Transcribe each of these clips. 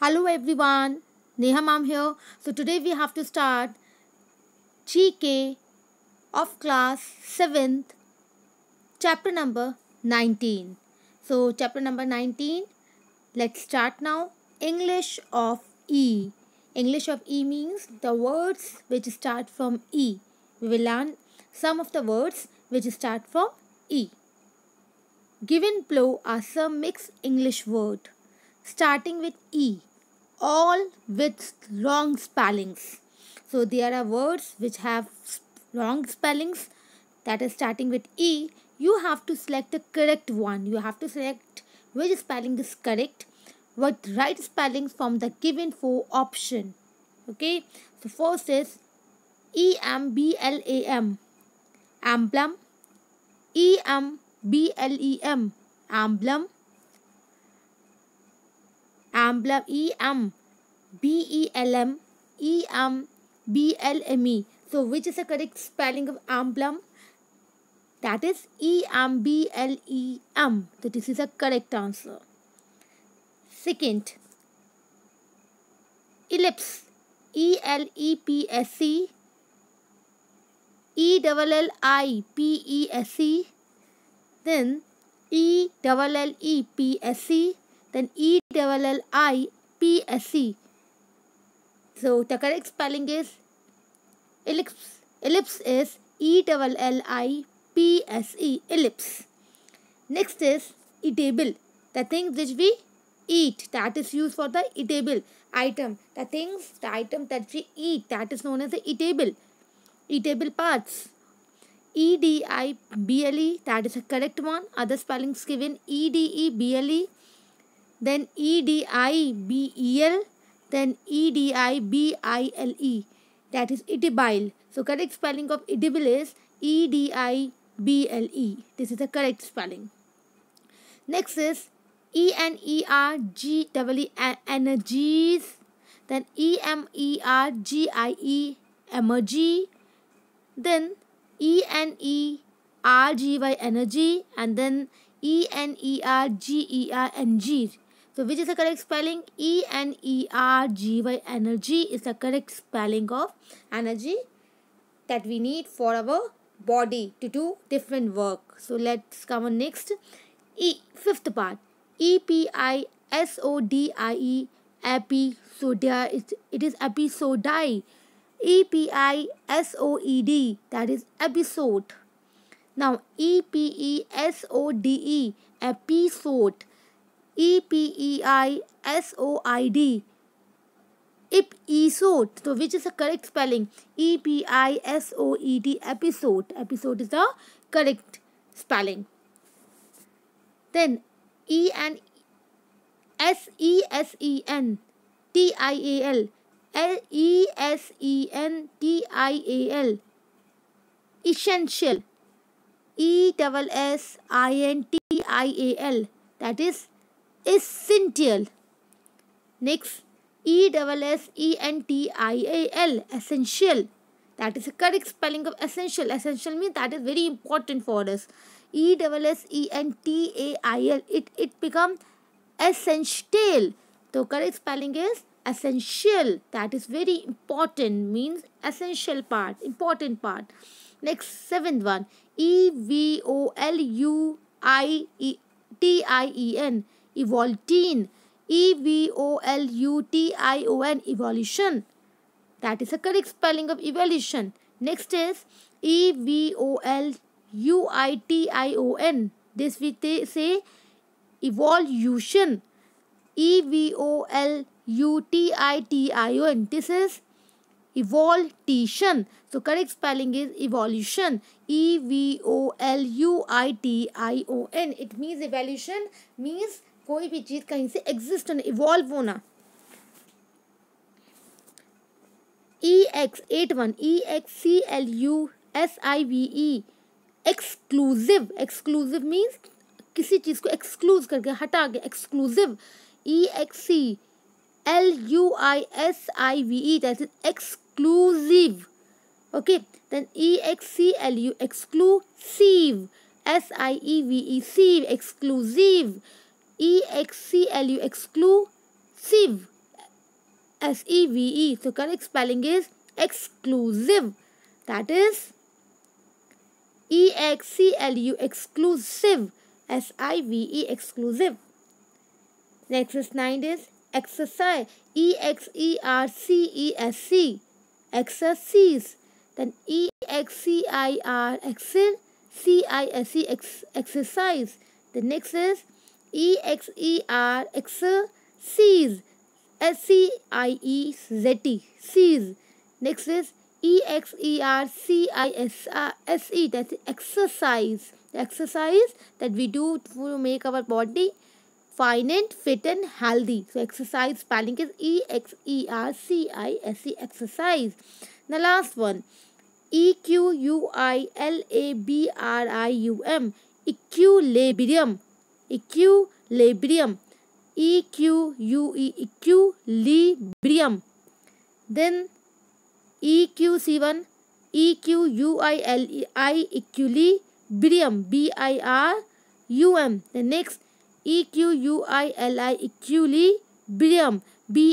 Hello everyone, Neha Mam here. So today we have to start GK of class 7th, chapter number 19. So chapter number 19, let's start now. English of E. English of E means the words which start from E. We will learn some of the words which start from E. Given below are some mixed English words starting with E all with wrong spellings. So there are words which have wrong spellings that is starting with E. You have to select the correct one. You have to select which spelling is correct. What right spellings from the given four option. Okay. So first is E M B L A M. Emblem. E M B L E M. Emblem emblem E M B E L M E M B L M E. So which is the correct spelling of emblem? That is E-M-B-L-E-M. So this is the correct answer. Second, ellipse. E-L-E-P-S-E. E-double-L-I-P-E-S-E. Then E-double-L-E-P-S-E. -E -P -S -E then E double So the correct spelling is ellipse. Ellipse is E double L I P S E ellipse. Next is eatable. The things which we eat that is used for the eatable item. The things the item that we eat that is known as the eatable. Eatable parts. E D I B L E that is a correct one. Other spellings given E D E B L E then E-D-I-B-E-L, then e d i b That is edible. So correct spelling of edible is e d i b l e. This is the correct spelling. Next is E-N-E-R-G-E-E, energies. Then E-M-E-R-G-I-E, emergy. Then E-N-E-R-G-Y, energy. And then E-N-E-R-G-E-R-N-G, so which is the correct spelling? E N E R G Y energy is the correct spelling of energy that we need for our body to do different work. So let's come on next. E fifth part. E P I S O D I E episodia it, it is episodi e p i s o e d that is episode now e p e s o d e episode E P E I S O I D episode तो which is a correct spelling E P I S O E D episode episode is the correct spelling then E N S E S E N T I A L L E S E N T I A L essential e double s i n t i a l that is essential. Next, E double S E N T I A L, essential. That is a correct spelling of essential. Essential means that is very important for us. E double S E N T A I L. It it become essential. So correct spelling is essential. That is very important. Means essential part, important part. Next seventh one. E V O L U I E T I E N evoltine. E-V-O-L-U-T-I-O-N, evolution. That is the correct spelling of evolution. Next is E-V-O-L-U-I-T-I-O-N. This we say evolution. E-V-O-L-U-T-I-T-I-O-N. This is evolution. So correct spelling is evolution. E V O L U I T I O N. It means evolution means कोई भी चीज़ कहीं से exist होना evolve होना E X eight one E X C L U S I V E exclusive exclusive means किसी चीज़ को exclude करके हटा के exclusive E X C L U I S I V E that is exclusive okay then E X C L U exclusive S I E V E C exclusive E-X-C-L-U, exclusive. S E V E. So, correct spelling is exclusive. That is E-X-C-L-U, exclusive. S-I-V-E, exclusive. Next is 9 is exercise. E-X-E-R-C-E-S-C. Exercise. Then E-X-C-I-R, excel. C-I-S-E, -E, exercise. The next is E X E R X C's S C I E Z T C's. Next is E X E R C I S S E that's exercise. exercise that we do to make our body fine and fit and healthy. So exercise spelling is E X E R C I S E exercise. The last one E Q U I L A B R I U M equilibrium equilibrium E Q U equilibrium then E Q C one E Q U I L I equilibrium B I R U M next E Q U I L I equilibrium B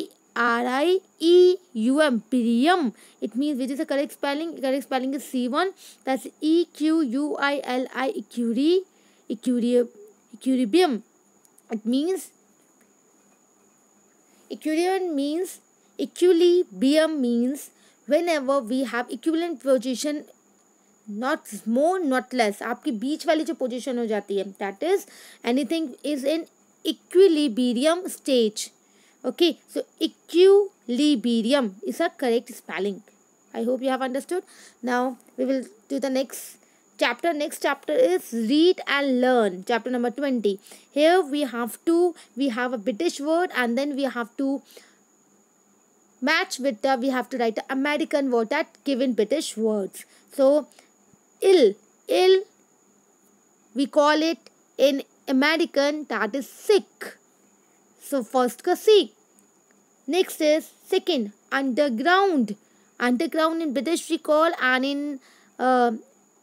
R I E U M प्रियम it means which is a correct spelling correct spelling is C one that's E Q U I L I इक्यू इक्यूरी इक्यूरी equilibrium it means equilibrium means equilibrium means whenever we have equivalent position not more not less आपकी बीच वाली जो position हो जाती है that is anything is in equilibrium stage okay so equilibrium is a correct spelling i hope you have understood now we will do the next chapter next chapter is read and learn chapter number 20 here we have to we have a british word and then we have to match with the we have to write the american word that given british words so ill ill we call it in american that is sick so first sick next is second underground underground in british we call and in uh,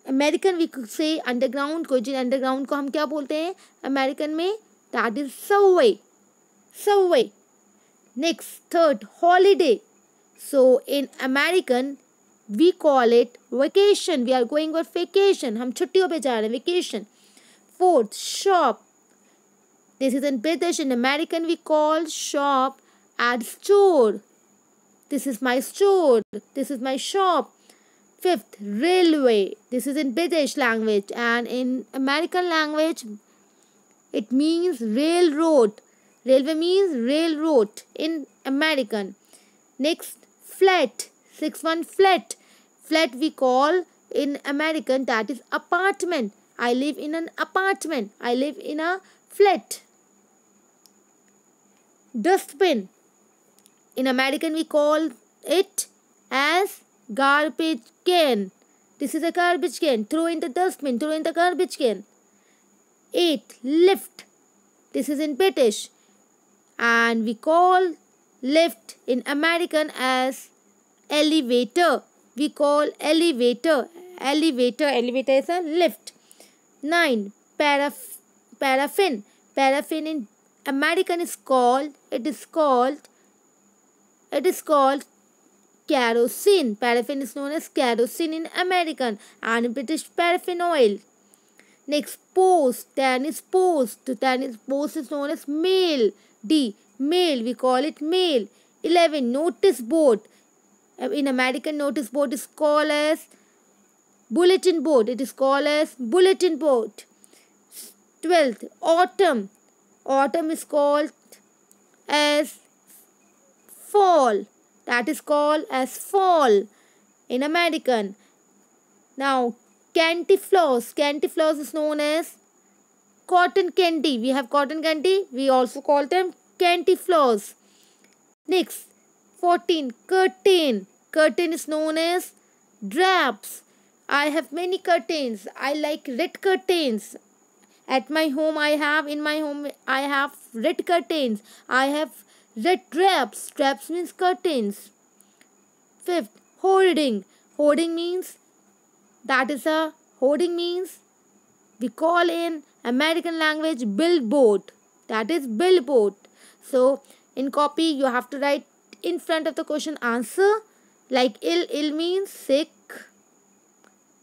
American we say underground को जिन underground को हम क्या बोलते हैं American में that is सवे सवे next third holiday so in American we call it vacation we are going for vacation हम छुट्टियों पे जा रहे हैं vacation fourth shop this is in British in American we call shop at store this is my store this is my shop Fifth, railway. This is in British language and in American language, it means railroad. Railway means railroad in American. Next, flat. Six one flat. Flat we call in American that is apartment. I live in an apartment. I live in a flat. Dustbin. In American we call it as Garbage can. This is a garbage can. Throw in the dustbin. Throw in the garbage can. 8. Lift. This is in British. And we call lift in American as elevator. We call elevator. Elevator. Elevator is a lift. 9. paraffin. Paraffin in American is called, it is called, it is called kerosene. Paraffin is known as kerosene in American and British paraffin oil. Next, post. Tan is post. Tan is post is known as mail. D. Mail. We call it mail. 11. Notice board. Uh, in American, notice board is called as bulletin board. It is called as bulletin board. 12th, autumn. Autumn is called as fall. That is called as fall in American. Now, cantifloss. Cantifloss is known as cotton candy. We have cotton candy. We also call them cantifloss. Next, 14. Curtain. Curtain is known as drapes. I have many curtains. I like red curtains. At my home, I have, in my home, I have red curtains. I have the traps. Traps means curtains. Fifth, holding. Holding means that is a holding means we call in American language billboard. That is billboard. So in copy you have to write in front of the question answer like ill ill means sick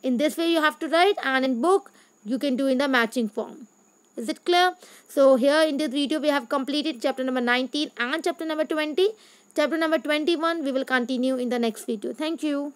in this way you have to write and in book you can do in the matching form is it clear? So here in this video we have completed chapter number 19 and chapter number 20. Chapter number 21 we will continue in the next video. Thank you.